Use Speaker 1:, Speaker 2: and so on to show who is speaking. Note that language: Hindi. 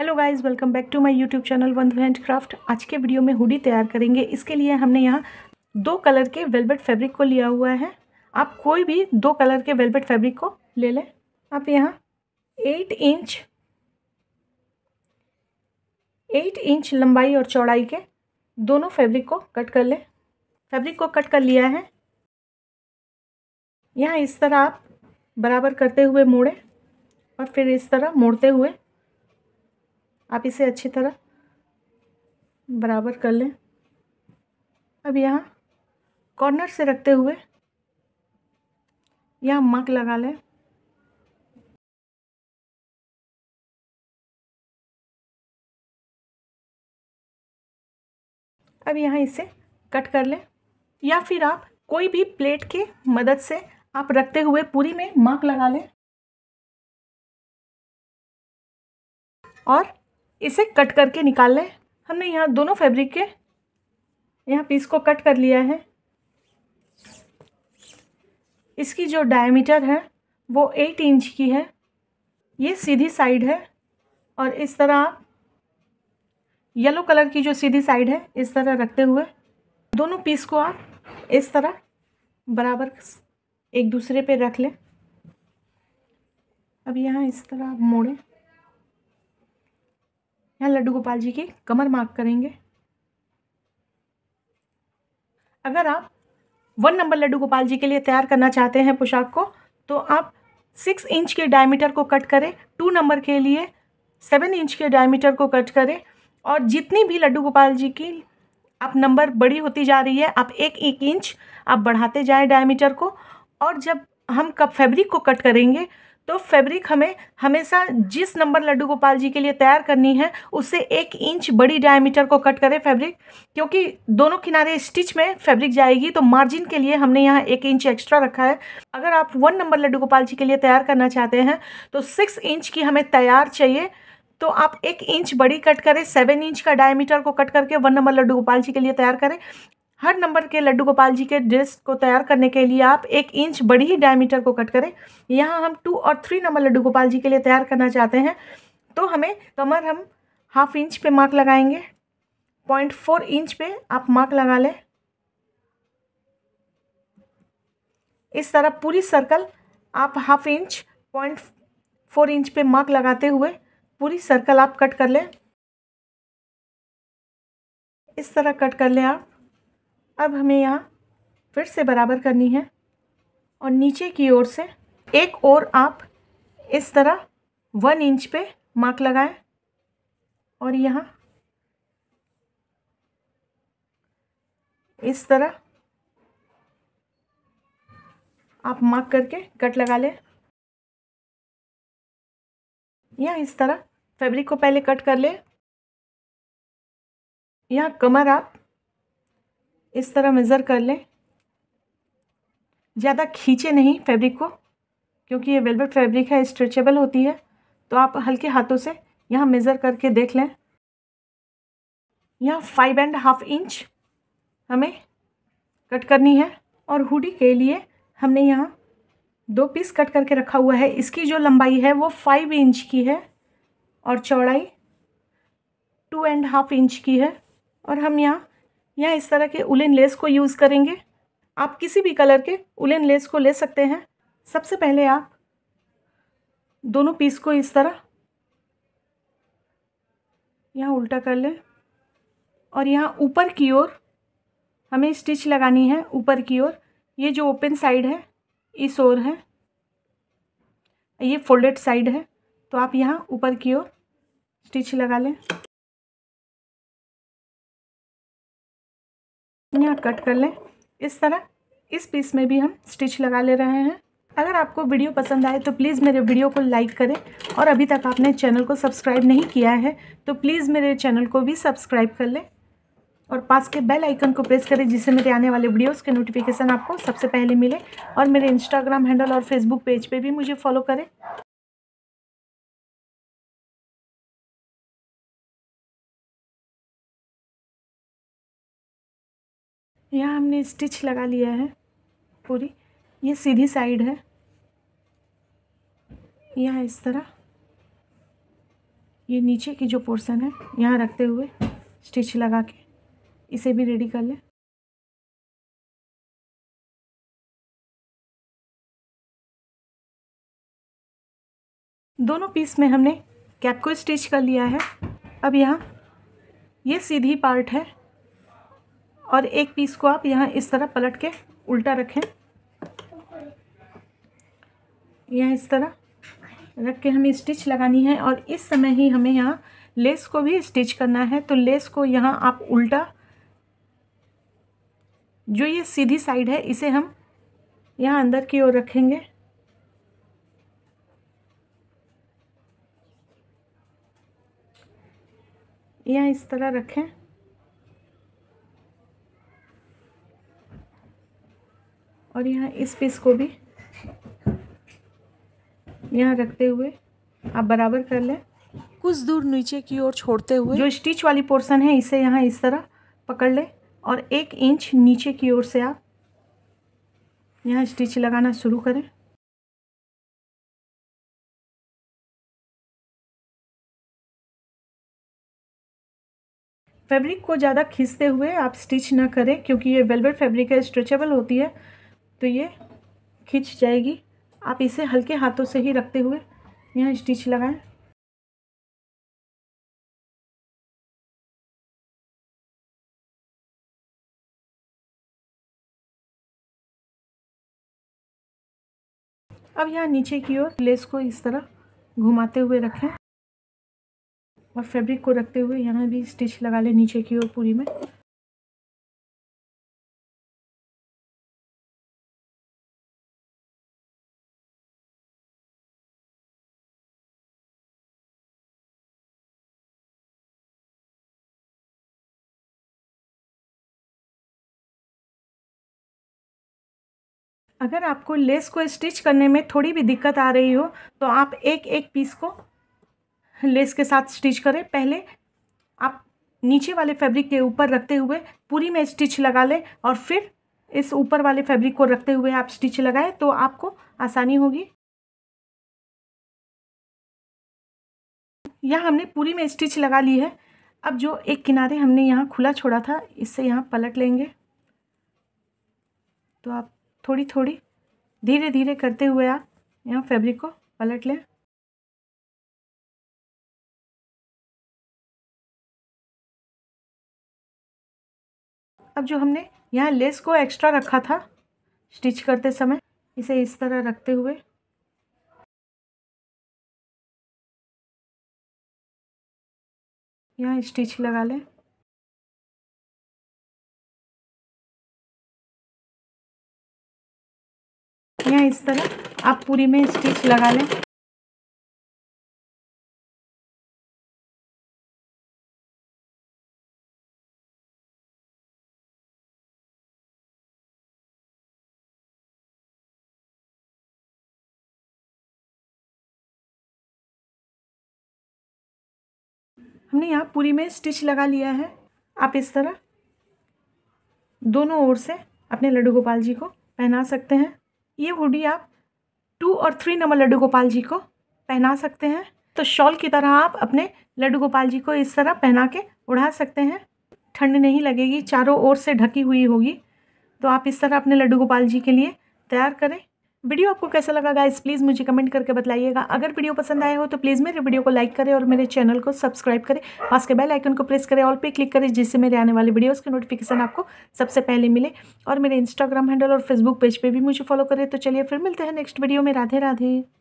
Speaker 1: hello guys welcome back to my YouTube channel one hand craft आज के वीडियो में हुडी तैयार करेंगे इसके लिए हमने यहाँ दो कलर के वेलवेट फैब्रिक को लिया हुआ है आप कोई भी दो कलर के वेलवेट फैब्रिक को ले लें आप यहाँ एट इंच एट इंच लंबाई और चौड़ाई के दोनों फैब्रिक को कट कर लें फैब्रिक को कट कर लिया है यहाँ इस तरह आप बराबर करते हुए मोड़ें और फिर इस तरह मोड़ते हुए आप इसे अच्छी तरह बराबर कर लें अब यहाँ कॉर्नर से रखते हुए यहाँ
Speaker 2: मक लगा लें अब यहाँ इसे
Speaker 1: कट कर लें या फिर आप कोई भी प्लेट की मदद से आप रखते हुए पूरी में मार्क लगा लें और इसे कट करके निकाल लें हमने यहाँ दोनों फैब्रिक के यहाँ पीस को कट कर लिया है इसकी जो डायमीटर है वो एट इंच की है ये सीधी साइड है और इस तरह आप येलो कलर की जो सीधी साइड है इस तरह रखते हुए दोनों पीस को आप इस तरह बराबर एक दूसरे पे रख लें अब यहाँ इस तरह आप मोड़ें यहाँ लड्डू गोपाल जी के कमर मार्क करेंगे अगर आप वन नंबर लड्डू गोपाल जी के लिए तैयार करना चाहते हैं पोशाक को तो आप सिक्स इंच के डायमीटर को कट करें टू नंबर के लिए सेवन इंच के डायमीटर को कट करें और जितनी भी लड्डू गोपाल जी की आप नंबर बड़ी होती जा रही है आप एक एक इंच आप बढ़ाते जाएं डायमीटर को और जब हम कप फैब्रिक को कट करेंगे तो फैब्रिक हमें हमेशा जिस नंबर लड्डू गोपाल जी के लिए तैयार करनी है उससे एक इंच बड़ी डायमीटर को कट करें फैब्रिक क्योंकि दोनों किनारे स्टिच में फैब्रिक जाएगी तो मार्जिन के लिए हमने यहाँ एक इंच एक्स्ट्रा रखा है अगर आप वन नंबर लड्डू गोपाल जी के लिए तैयार करना चाहते हैं तो सिक्स इंच की हमें तैयार चाहिए तो आप एक इंच बड़ी कट करें सेवन इंच का डायमीटर को कट करके वन नंबर लड्डू गोपाल जी के लिए तैयार करें हर नंबर के लड्डू गोपाल जी के ड्रेस को तैयार करने के लिए आप एक इंच बड़ी ही डायमीटर को कट करें यहाँ हम टू और थ्री नंबर लड्डू गोपाल जी के लिए तैयार करना चाहते हैं तो हमें कमर हम हाफ इंच पे मार्क लगाएंगे पॉइंट फोर इंच पे आप मार्क लगा लें इस तरह पूरी सर्कल आप half inch point four inch पे मार्क लगाते हुए पूरी सर्कल आप कट कर लें इस तरह कट कर लें आप अब हमें यहाँ फिर से बराबर करनी है और नीचे की ओर से एक और आप इस तरह वन इंच पे मार्क लगाएं और यहाँ इस तरह आप मार्क करके कट
Speaker 2: लगा लें या इस तरह फैब्रिक को पहले कट कर लें यहाँ कमर आप
Speaker 1: इस तरह मेज़र कर लें ज़्यादा खींचे नहीं फैब्रिक को क्योंकि ये वेलवेट फैब्रिक है स्ट्रेचेबल होती है तो आप हल्के हाथों से यहाँ मेज़र करके देख लें यहाँ फाइव एंड हाफ इंच हमें कट करनी है और हुडी के लिए हमने यहाँ दो पीस कट करके रखा हुआ है इसकी जो लंबाई है वो फाइव इंच की है और चौड़ाई टू एंड हाफ इंच की है और हम यहाँ या इस तरह के उलिन लेस को यूज़ करेंगे आप किसी भी कलर के उलिन लेस को ले सकते हैं सबसे पहले आप दोनों पीस को इस तरह यहाँ उल्टा कर लें और यहाँ ऊपर की ओर हमें स्टिच लगानी है ऊपर की ओर ये जो ओपन साइड है इस ओर है ये फोल्डेड साइड है तो आप यहाँ ऊपर की ओर स्टिच लगा लें यहाँ कट कर लें इस तरह इस पीस में भी हम स्टिच लगा ले रहे हैं अगर आपको वीडियो पसंद आए तो प्लीज़ मेरे वीडियो को लाइक करें और अभी तक आपने चैनल को सब्सक्राइब नहीं किया है तो प्लीज़ मेरे चैनल को भी सब्सक्राइब कर लें और पास के बेल आइकन को प्रेस करें जिससे मेरे आने वाले वीडियोस के नोटिफिकेशन आपको सबसे पहले मिले और मेरे इंस्टाग्राम हैंडल और फेसबुक
Speaker 2: पेज पे भी मुझे फॉलो करें यहाँ हमने स्टिच लगा लिया है पूरी ये सीधी साइड है
Speaker 1: यहाँ इस तरह ये नीचे
Speaker 2: की जो पोर्शन है यहाँ रखते हुए स्टिच लगा के इसे भी रेडी कर लें दोनों पीस में हमने कैप को स्टिच कर लिया
Speaker 1: है अब यहाँ ये सीधी पार्ट है और एक पीस को आप यहाँ इस तरह पलट के उल्टा रखें यहाँ इस तरह रख के हमें स्टिच लगानी है और इस समय ही हमें यहाँ लेस को भी स्टिच करना है तो लेस को यहाँ आप उल्टा जो ये सीधी साइड है इसे हम यहाँ अंदर की ओर रखेंगे यहाँ इस तरह रखें और यहाँ इस पीस को भी यहाँ रखते हुए आप बराबर कर लें कुछ दूर नीचे की ओर छोड़ते हुए जो स्टिच वाली पोर्शन है इसे यहाँ इस तरह पकड़ लें और एक
Speaker 2: इंच नीचे की ओर से आप यहाँ स्टिच लगाना शुरू करें फैब्रिक को ज़्यादा खींचते हुए आप स्टिच ना करें
Speaker 1: क्योंकि ये वेलवेट फैब्रिक है स्ट्रेचेबल होती है तो ये खींच जाएगी
Speaker 2: आप इसे हल्के हाथों से ही रखते हुए यहाँ स्टिच लगाएं अब यहाँ नीचे की ओर लेस को इस तरह घुमाते हुए रखें और फैब्रिक को रखते हुए यहाँ भी स्टिच लगा लें नीचे की ओर पूरी में अगर आपको लेस को स्टिच करने में
Speaker 1: थोड़ी भी दिक्कत आ रही हो तो आप एक एक पीस को लेस के साथ स्टिच करें पहले आप नीचे वाले फैब्रिक के ऊपर रखते हुए पूरी में स्टिच लगा लें और फिर इस ऊपर वाले फैब्रिक को रखते हुए आप स्टिच लगाएं तो आपको आसानी होगी यह हमने पूरी में स्टिच लगा ली है अब जो एक किनारे हमने यहाँ खुला छोड़ा था इससे यहाँ पलट लेंगे तो आप थोड़ी थोड़ी धीरे धीरे करते हुए आप
Speaker 2: यहाँ फैब्रिक को पलट लें अब जो हमने यहाँ लेस को एक्स्ट्रा रखा था स्टिच करते समय इसे इस तरह रखते हुए यहाँ स्टिच लगा लें यहाँ इस तरह आप पूरी में स्टिच लगा लें हमने यहाँ पूरी में स्टिच लगा लिया है आप इस तरह
Speaker 1: दोनों ओर से अपने लड्डू गोपाल जी को पहना सकते हैं ये हुडी आप टू और थ्री नंबर लड्डू गोपाल जी को पहना सकते हैं तो शॉल की तरह आप अपने लड्डू गोपाल जी को इस तरह पहना के उड़ा सकते हैं ठंड नहीं लगेगी चारों ओर से ढकी हुई होगी तो आप इस तरह अपने लड्डू गोपाल जी के लिए तैयार करें वीडियो आपको कैसा लगा गाइस प्लीज़ मुझे कमेंट करके बताइएगा अगर वीडियो पसंद आया हो तो प्लीज़ मेरे वीडियो को लाइक करें और मेरे चैनल को सब्सक्राइब करें पास के बेल आइकन को प्रेस करें ऑल पे क्लिक करें जिससे मेरे आने वाले वीडियोज़ की नोटिफिकेशन आपको सबसे पहले मिले और मेरे इंस्टाग्राम हैंडल और फेसबुक पेज पर भी मुझे फॉलो करें तो चलिए फिर मिलते हैं नेक्स्ट वीडियो में राधे राधे